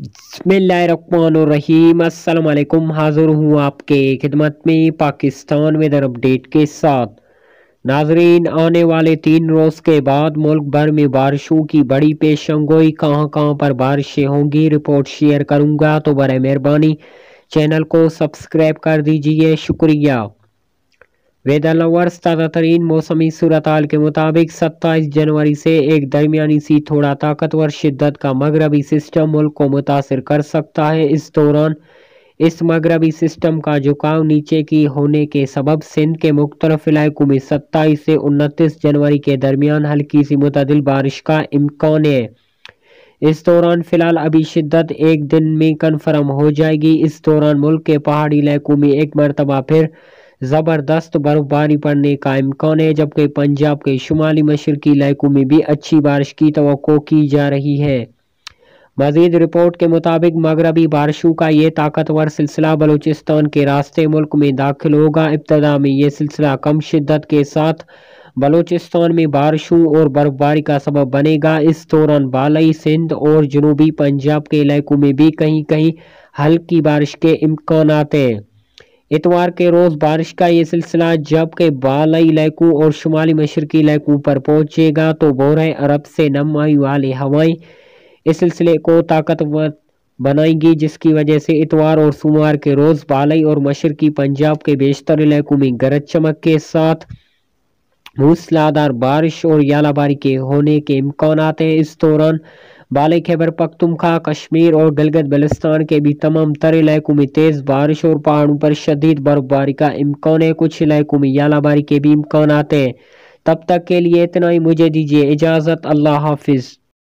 बसमीम अल्लाम हाज़िर हूँ आपके खिदमत में पाकिस्तान वेदर अपडेट के साथ नाजरीन आने वाले तीन रोज़ के बाद मुल्क भर में बारिशों की बड़ी गोई कहाँ कहाँ पर बारिशें होंगी रिपोर्ट शेयर करूँगा तो बर मेहरबानी चैनल को सब्सक्राइब कर दीजिए शुक्रिया वेदर लवर्स इन मौसमी सूरत के मुताबिक सत्ताईस जनवरी से एक दरमियानी सी थोड़ा ताकतवर शिद्दत का मगरबी सिस्टम मुल्क को मुतासर कर सकता है इस दौरान इस मगरबी सिस्टम का झुकाव नीचे की होने के सबब सिंध के मुख्तलफ इलाकों में सत्ताईस से उनतीस जनवरी के दरमियान हल्की सी मुतदिल बारिश का इम्कान है इस दौरान फिलहाल अभी शिद्दत एक दिन में कन्फर्म हो जाएगी इस दौरान मुल्क के पहाड़ी इलाकों में एक मरतबा फिर ज़बरदस्त बर्फबारी पड़ने का इम्कान है जबकि पंजाब के शुमाली मशरकी इलाकों में भी अच्छी बारिश की तो की जा रही है मजीद रिपोर्ट के मुताबिक मगरबी बारिशों का ये ताकतवर सिलसिला बलूचिस्तान के रास्ते मुल्क में दाखिल होगा इब्तदा में ये सिलसिला कम शिद्दत के साथ बलूचिस्तान में बारिशों और बर्फबारी का सबब बनेगा इस दौरान बालई सिंध और जनूबी पंजाब के इलाकों में भी कहीं कहीं हल्की बारिश के इम्कान हैं इतवार के रोज़ बारिश का ये सिलसिला जब के बालई इलाकों और शुमाली मशरकी इलाकों पर पहुंचेगा तो बोरह अरब से नमाई वाली हवाएं इस सिलसिले को ताकतवर बनाएंगी जिसकी वजह से इतवार और सोमवार के रोज़ बालई और मशरकी पंजाब के बेशतर इलाकों में गरज चमक के साथ मूसलाधार बारिश और यालाबारी के होने के इम्कान हैं इस दौरान बाल खैबर पख्तुमखा कश्मीर और गलगत बलिस्तान के भी तमाम तर इलाकों में तेज़ बारिश और पहाड़ों पर शदीद बर्फबारी का इम्कान है कुछ इलाकों में यालाबारी के भी इम्कान आते हैं तब तक के लिए इतना ही मुझे दीजिए इजाज़त अल्लाह हाफिज़